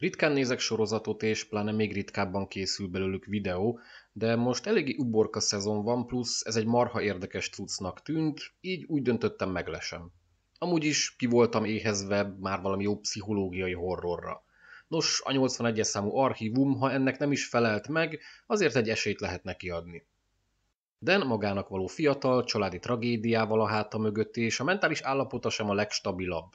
Ritkán nézek sorozatot, és pláne még ritkábban készül belőlük videó, de most eléggé uborka szezon van, plusz ez egy marha érdekes cuccnak tűnt, így úgy döntöttem meglesem. Amúgy is ki voltam éhezve már valami jó pszichológiai horrorra. Nos, a 81-es számú archívum, ha ennek nem is felelt meg, azért egy esélyt lehet neki adni. Den magának való fiatal, családi tragédiával a háta mögött, és a mentális állapota sem a legstabilabb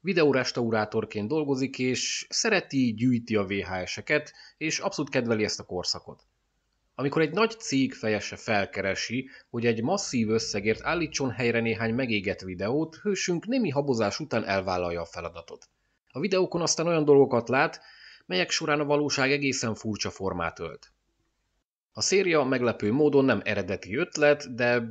videórestaurátorként dolgozik, és szereti, gyűjti a VHS-eket, és abszolút kedveli ezt a korszakot. Amikor egy nagy cég fejese felkeresi, hogy egy masszív összegért állítson helyre néhány megégett videót, hősünk némi habozás után elvállalja a feladatot. A videókon aztán olyan dolgokat lát, melyek során a valóság egészen furcsa formát ölt. A széria meglepő módon nem eredeti ötlet, de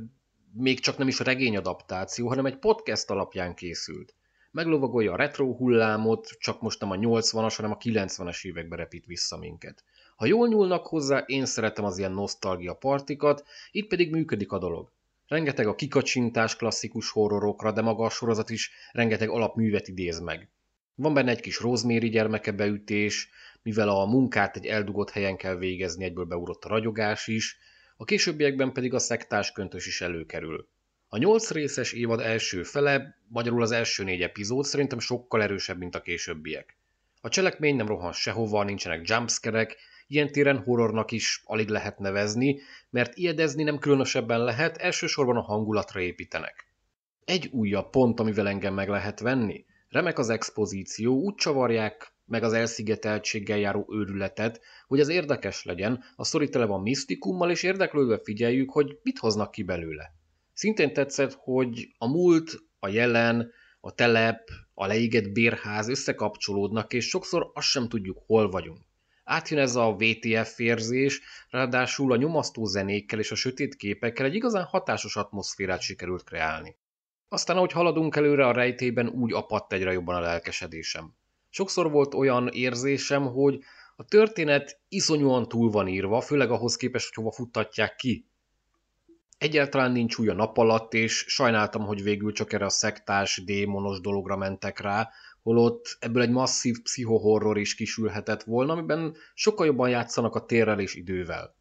még csak nem is a adaptáció, hanem egy podcast alapján készült meglovagolja a retro hullámot, csak most nem a 80-as, hanem a 90-es évekbe repít vissza minket. Ha jól nyúlnak hozzá, én szeretem az ilyen nosztalgia partikat, itt pedig működik a dolog. Rengeteg a kikacsintás klasszikus horrorokra, de maga a sorozat is rengeteg alapművet idéz meg. Van benne egy kis rozméri gyermeke beütés, mivel a munkát egy eldugott helyen kell végezni, egyből beúrott a ragyogás is, a későbbiekben pedig a szektás köntös is előkerül. A nyolc részes évad első fele, magyarul az első négy epizód szerintem sokkal erősebb, mint a későbbiek. A cselekmény nem rohan sehova, nincsenek jumpskerek, ilyen téren horrornak is alig lehet nevezni, mert ijedezni nem különösebben lehet, elsősorban a hangulatra építenek. Egy újabb pont, amivel engem meg lehet venni. Remek az expozíció, úgy csavarják meg az elszigeteltséggel járó őrületet, hogy az érdekes legyen, a sztori tele van misztikummal, és érdeklődve figyeljük, hogy mit hoznak ki belőle. Szintén tetszett, hogy a múlt, a jelen, a telep, a leégett bérház összekapcsolódnak, és sokszor azt sem tudjuk, hol vagyunk. Átjön ez a VTF érzés, ráadásul a nyomasztó zenékkel és a sötét képekkel egy igazán hatásos atmoszférát sikerült kreálni. Aztán, ahogy haladunk előre a rejtében, úgy apadt egyre jobban a lelkesedésem. Sokszor volt olyan érzésem, hogy a történet iszonyúan túl van írva, főleg ahhoz képest, hogy hova futtatják ki egyáltalán nincs új a nap alatt, és sajnáltam, hogy végül csak erre a szektás, démonos dologra mentek rá, holott ebből egy masszív pszichohorror is kisülhetett volna, amiben sokkal jobban játszanak a térrel és idővel.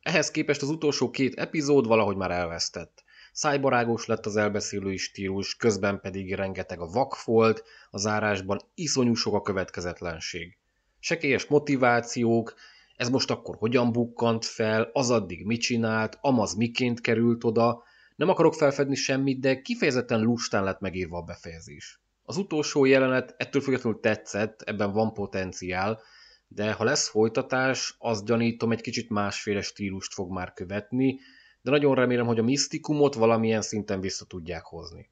Ehhez képest az utolsó két epizód valahogy már elvesztett. Szájbarágos lett az elbeszélői stílus, közben pedig rengeteg a vakfolt, a zárásban iszonyú sok a következetlenség. Sekélyes motivációk, ez most akkor hogyan bukkant fel, az addig mit csinált, amaz miként került oda, nem akarok felfedni semmit, de kifejezetten lustán lett megírva a befejezés. Az utolsó jelenet ettől függetlenül tetszett, ebben van potenciál, de ha lesz folytatás, azt gyanítom egy kicsit másféle stílust fog már követni, de nagyon remélem, hogy a misztikumot valamilyen szinten vissza tudják hozni.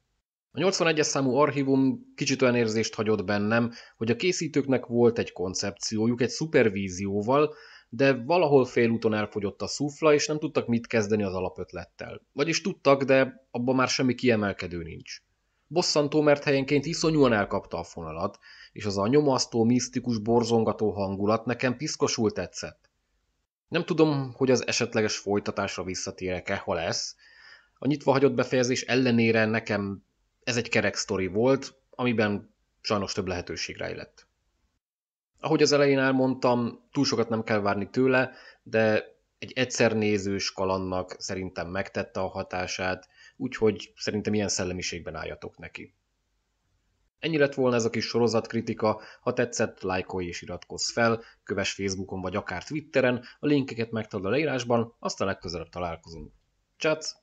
A 81-es számú archívum kicsit olyan érzést hagyott bennem, hogy a készítőknek volt egy koncepciójuk, egy szupervízióval, de valahol félúton elfogyott a szufla, és nem tudtak mit kezdeni az alapötlettel. Vagyis tudtak, de abban már semmi kiemelkedő nincs. Bosszantó, mert helyenként iszonyúan elkapta a fonalat, és az a nyomasztó, misztikus, borzongató hangulat nekem piszkosul tetszett. Nem tudom, hogy az esetleges folytatásra visszatérek-e, ha lesz. A nyitva hagyott befejezés ellenére nekem ez egy kerek sztori volt, amiben sajnos több lehetőség rejlett. Ahogy az elején elmondtam, túl sokat nem kell várni tőle, de egy egyszer nézős kalannak szerintem megtette a hatását, úgyhogy szerintem ilyen szellemiségben álljatok neki. Ennyi lett volna ez a kis sorozatkritika, ha tetszett, lájkolj és iratkozz fel, kövess Facebookon vagy akár Twitteren, a linkeket megtalálod a leírásban, aztán legközelebb találkozunk. Csatsz!